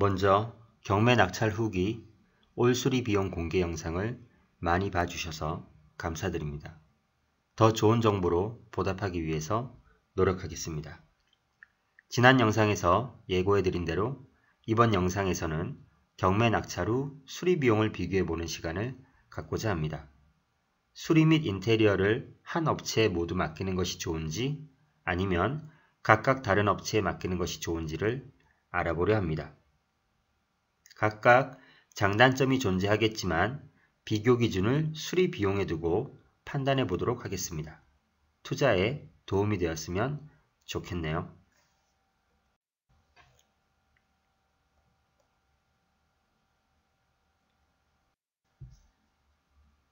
먼저 경매 낙찰 후기 올수리 비용 공개 영상을 많이 봐주셔서 감사드립니다. 더 좋은 정보로 보답하기 위해서 노력하겠습니다. 지난 영상에서 예고해드린 대로 이번 영상에서는 경매 낙찰 후 수리 비용을 비교해보는 시간을 갖고자 합니다. 수리 및 인테리어를 한 업체에 모두 맡기는 것이 좋은지 아니면 각각 다른 업체에 맡기는 것이 좋은지를 알아보려 합니다. 각각 장단점이 존재하겠지만 비교 기준을 수리 비용에 두고 판단해 보도록 하겠습니다. 투자에 도움이 되었으면 좋겠네요.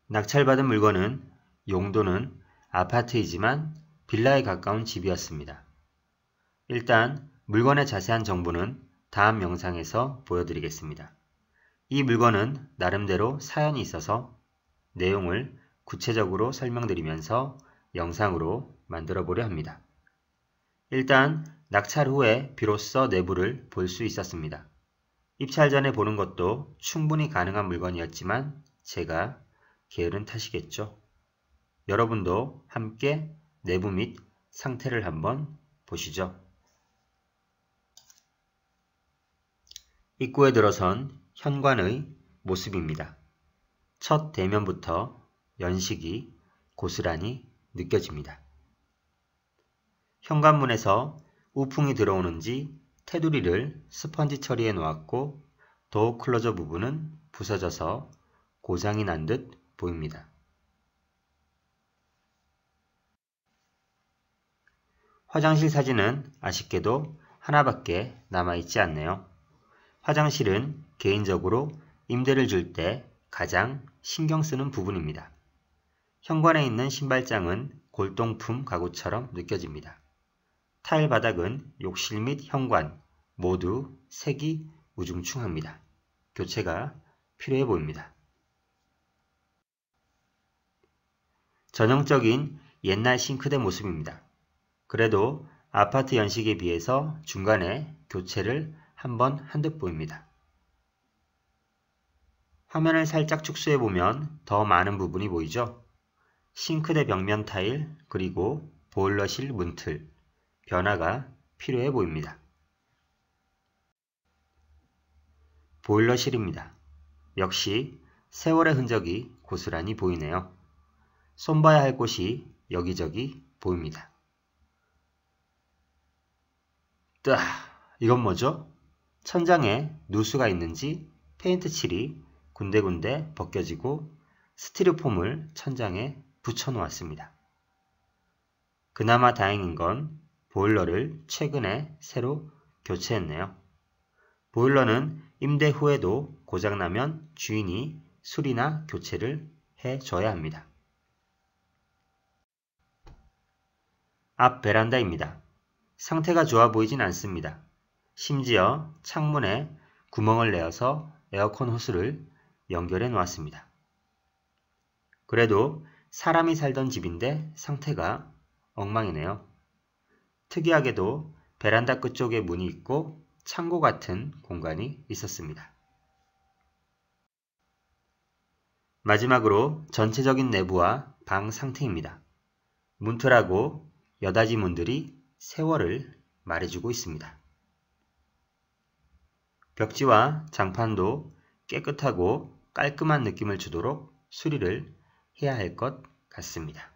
낙찰받은 물건은 용도는 아파트이지만 빌라에 가까운 집이었습니다. 일단 물건의 자세한 정보는 다음 영상에서 보여드리겠습니다. 이 물건은 나름대로 사연이 있어서 내용을 구체적으로 설명드리면서 영상으로 만들어 보려 합니다. 일단 낙찰 후에 비로소 내부를 볼 수 있었습니다. 입찰 전에 보는 것도 충분히 가능한 물건이었지만 제가 게으른 탓이겠죠. 여러분도 함께 내부 및 상태를 한번 보시죠. 입구에 들어선 현관의 모습입니다. 첫 대면부터 연식이 고스란히 느껴집니다. 현관문에서 우풍이 들어오는지 테두리를 스펀지 처리해 놓았고 도어 클로저 부분은 부서져서 고장이 난 듯 보입니다. 화장실 사진은 아쉽게도 하나밖에 남아있지 않네요. 화장실은 개인적으로 임대를 줄 때 가장 신경 쓰는 부분입니다. 현관에 있는 신발장은 골동품 가구처럼 느껴집니다. 타일 바닥은 욕실 및 현관 모두 색이 우중충합니다. 교체가 필요해 보입니다. 전형적인 옛날 싱크대 모습입니다. 그래도 아파트 연식에 비해서 중간에 교체를 한번 한 듯 보입니다. 화면을 살짝 축소해 보면 더 많은 부분이 보이죠? 싱크대 벽면 타일 그리고 보일러실 문틀 변화가 필요해 보입니다. 보일러실입니다. 역시 세월의 흔적이 고스란히 보이네요. 손봐야 할 곳이 여기저기 보입니다. 뜨 이건 뭐죠? 천장에 누수가 있는지 페인트 칠이 군데군데 벗겨지고 스티로폼을 천장에 붙여 놓았습니다. 그나마 다행인 건 보일러를 최근에 새로 교체했네요. 보일러는 임대 후에도 고장나면 주인이 수리나 교체를 해줘야 합니다. 앞 베란다입니다. 상태가 좋아 보이진 않습니다. 심지어 창문에 구멍을 내어서 에어컨 호스를 연결해 놓았습니다. 그래도 사람이 살던 집인데 상태가 엉망이네요. 특이하게도 베란다 끝쪽에 문이 있고 창고 같은 공간이 있었습니다. 마지막으로 전체적인 내부와 방 상태입니다. 문틀하고 여닫이 문들이 세월을 말해주고 있습니다. 벽지와 장판도 깨끗하고 깔끔한 느낌을 주도록 수리를 해야 할 것 같습니다.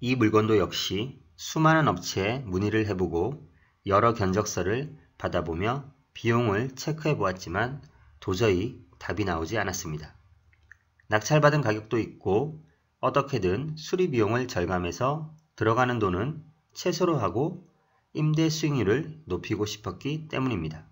이 물건도 역시 수많은 업체에 문의를 해보고 여러 견적서를 받아보며 비용을 체크해 보았지만 도저히 답이 나오지 않았습니다. 낙찰받은 가격도 있고 어떻게든 수리 비용을 절감해서 들어가는 돈은 최소로 하고 임대 수익률을 높이고 싶었기 때문입니다.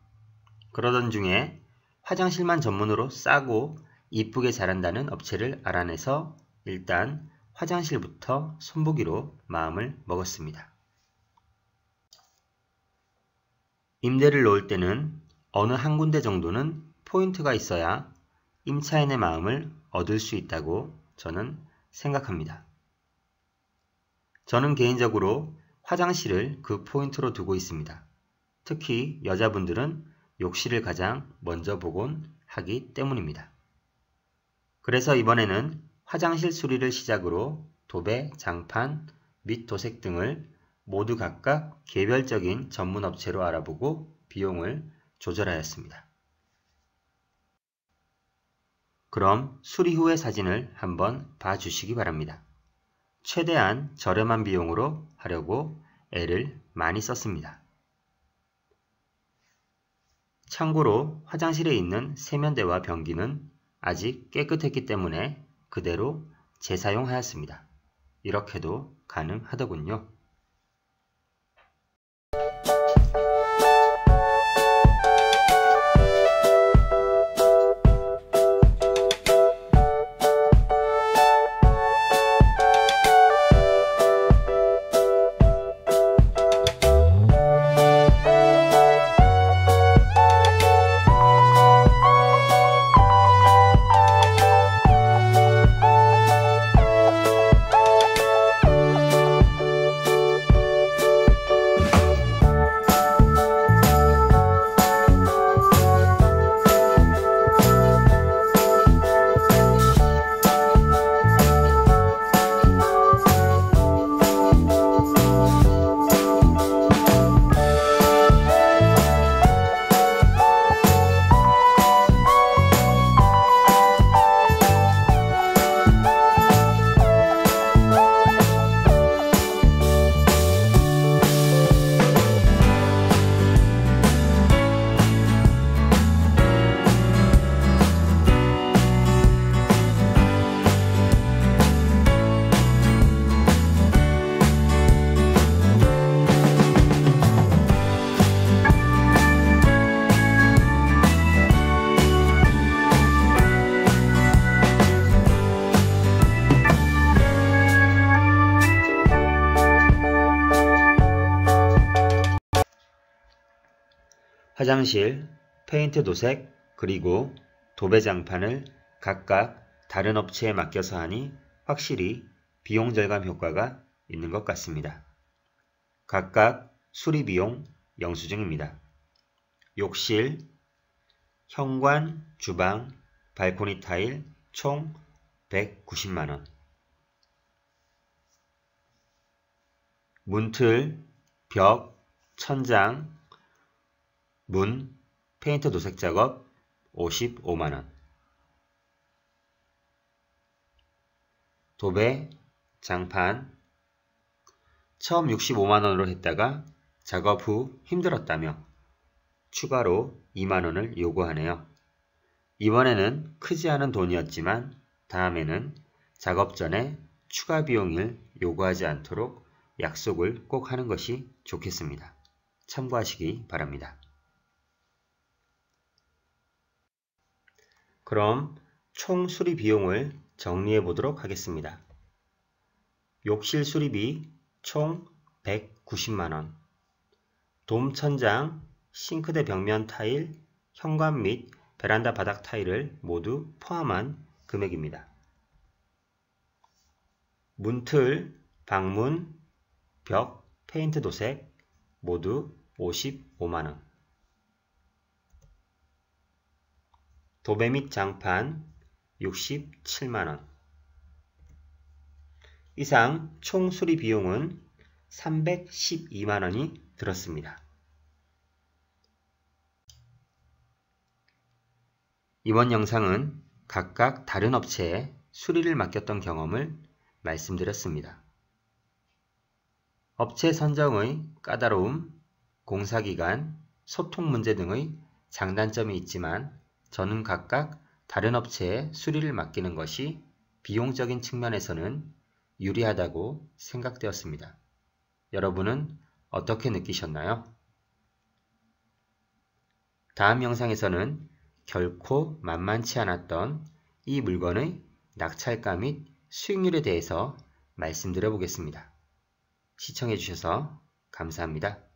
그러던 중에 화장실만 전문으로 싸고 이쁘게 자란다는 업체를 알아내서 일단 화장실부터 손보기로 마음을 먹었습니다. 임대를 놓을 때는 어느 한 군데 정도는 포인트가 있어야 임차인의 마음을 얻을 수 있다고 저는 생각합니다. 저는 개인적으로 화장실을 그 포인트로 두고 있습니다. 특히 여자분들은 욕실을 가장 먼저 보곤 하기 때문입니다. 그래서 이번에는 화장실 수리를 시작으로 도배, 장판, 및 도색 등을 모두 각각 개별적인 전문업체로 알아보고 비용을 조절하였습니다. 그럼 수리 후의 사진을 한번 봐주시기 바랍니다. 최대한 저렴한 비용으로 하려고 애를 많이 썼습니다. 참고로 화장실에 있는 세면대와 변기는 아직 깨끗했기 때문에 그대로 재사용하였습니다. 이렇게도 가능하더군요. 화장실, 페인트 도색, 그리고 도배장판을 각각 다른 업체에 맡겨서 하니 확실히 비용 절감 효과가 있는 것 같습니다. 각각 수리비용 영수증입니다. 욕실, 현관, 주방, 발코니 타일 총 190만원 문틀, 벽, 천장, 문, 페인트 도색 작업 55만원 도배, 장판 처음 65만원으로 했다가 작업 후 힘들었다며 추가로 2만원을 요구하네요. 이번에는 크지 않은 돈이었지만 다음에는 작업 전에 추가 비용을 요구하지 않도록 약속을 꼭 하는 것이 좋겠습니다. 참고하시기 바랍니다. 그럼 총 수리 비용을 정리해 보도록 하겠습니다. 욕실 수리비 총 190만원 돔천장, 싱크대 벽면 타일, 현관 및 베란다 바닥 타일을 모두 포함한 금액입니다. 문틀, 방문, 벽, 페인트 도색 모두 55만원 도배 및 장판 67만원 이상 총 수리 비용은 312만원이 들었습니다. 이번 영상은 각각 다른 업체에 수리를 맡겼던 경험을 말씀드렸습니다. 업체 선정의 까다로움, 공사기간, 소통 문제 등의 장단점이 있지만 저는 각각 다른 업체에 수리를 맡기는 것이 비용적인 측면에서는 유리하다고 생각되었습니다. 여러분은 어떻게 느끼셨나요? 다음 영상에서는 결코 만만치 않았던 이 물건의 낙찰가 및 수익률에 대해서 말씀드려 보겠습니다. 시청해주셔서 감사합니다.